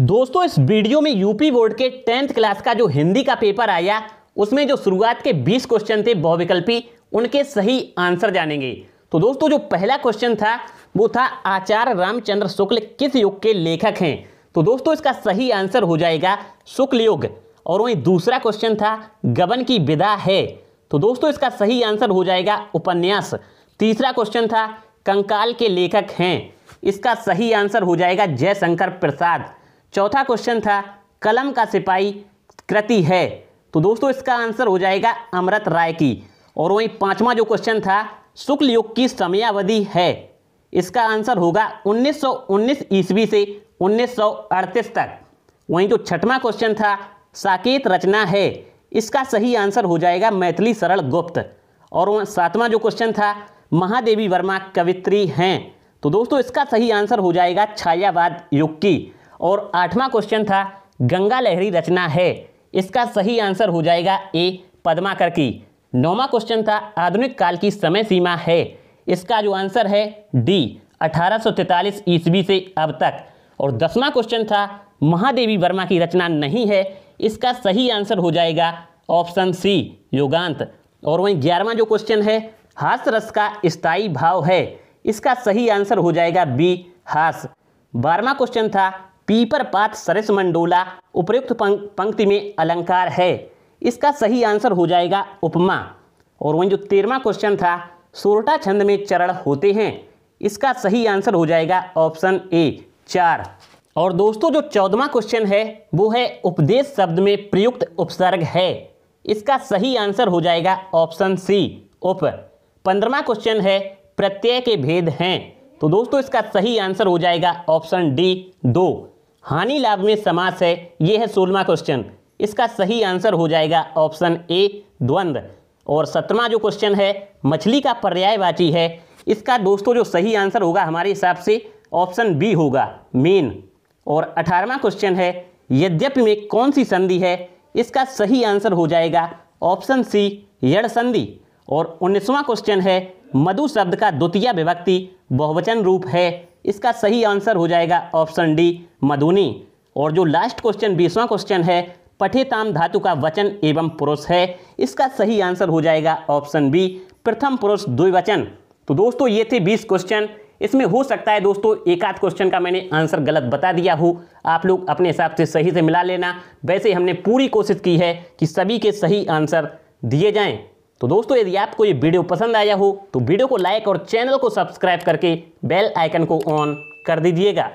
दोस्तों इस वीडियो में यूपी बोर्ड के टेंथ क्लास का जो हिंदी का पेपर आया उसमें जो शुरुआत के 20 क्वेश्चन थे बहुविकल्पी उनके सही आंसर जानेंगे तो दोस्तों जो पहला क्वेश्चन था वो था आचार्य रामचंद्र शुक्ल किस युग के लेखक हैं तो दोस्तों इसका सही आंसर हो जाएगा शुक्ल युग और वहीं दूसरा क्वेश्चन था गबन की विदा है तो दोस्तों इसका सही आंसर हो जाएगा उपन्यास तीसरा क्वेश्चन था कंकाल के लेखक हैं इसका सही आंसर हो जाएगा जयशंकर प्रसाद चौथा क्वेश्चन था कलम का सिपाही कृति है तो दोस्तों इसका आंसर हो जाएगा अमृत राय की और वहीं पांचवा जो क्वेश्चन था शुक्ल युग की समयावधि है इसका आंसर होगा 1919 ईस्वी से 1938 तक वहीं जो छठवा क्वेश्चन था साकेत रचना है इसका सही आंसर हो जाएगा मैथिली सरल गुप्त और वह सातवा जो क्वेश्चन था महादेवी वर्मा कवित्री हैं तो दोस्तों इसका सही आंसर हो जाएगा छायावाद युग की और आठवां क्वेश्चन था गंगा लहरी रचना है इसका सही आंसर हो जाएगा ए पदमाकर की नौवा क्वेश्चन था आधुनिक काल की समय सीमा है इसका जो आंसर है डी अठारह ईस्वी से अब तक और दसवां क्वेश्चन था महादेवी वर्मा की रचना नहीं है इसका सही आंसर हो जाएगा ऑप्शन सी योगांत और वहीं ग्यारहवा जो क्वेश्चन है हास रस का स्थायी भाव है इसका सही आंसर हो जाएगा बी हास बारहवा क्वेश्चन था पीपर पात सरस मंडोला उपयुक्त पंक्ति में अलंकार है इसका सही आंसर हो जाएगा उपमा और वहीं जो तेरवा क्वेश्चन था सोरटा छंद में चरण होते हैं इसका सही आंसर हो जाएगा ऑप्शन ए चार और दोस्तों जो चौदवा क्वेश्चन है वो है उपदेश शब्द में प्रयुक्त उपसर्ग है इसका सही आंसर हो जाएगा ऑप्शन सी उप पंद्रवा क्वेश्चन है प्रत्यय के भेद हैं तो दोस्तों इसका सही आंसर हो जाएगा ऑप्शन डी दो हानि लाभ में समास है यह है सोलवा क्वेश्चन इसका सही आंसर हो जाएगा ऑप्शन ए द्वंद्व और सत्रवा जो क्वेश्चन है मछली का पर्यायवाची है इसका दोस्तों जो सही आंसर होगा हमारे हिसाब से ऑप्शन बी होगा मेन और अठारहवा क्वेश्चन है यद्यपि में कौन सी संधि है इसका सही आंसर हो जाएगा ऑप्शन सी यड़ संधि और उन्नीसवां क्वेश्चन है मधु शब्द का द्वितीय विभक्ति बहुवचन रूप है इसका सही आंसर हो जाएगा ऑप्शन डी मधुनी और जो लास्ट क्वेश्चन बीसवां क्वेश्चन है पठेताम धातु का वचन एवं पुरुष है इसका सही आंसर हो जाएगा ऑप्शन बी प्रथम पुरुष द्विवचन तो दोस्तों ये थे बीस क्वेश्चन इसमें हो सकता है दोस्तों एक आध क्वेश्चन का मैंने आंसर गलत बता दिया हो आप लोग अपने हिसाब से सही से मिला लेना वैसे हमने पूरी कोशिश की है कि सभी के सही आंसर दिए जाएं तो दोस्तों यदि आपको ये वीडियो पसंद आया हो तो वीडियो को लाइक और चैनल को सब्सक्राइब करके बेल आइकन को ऑन कर दीजिएगा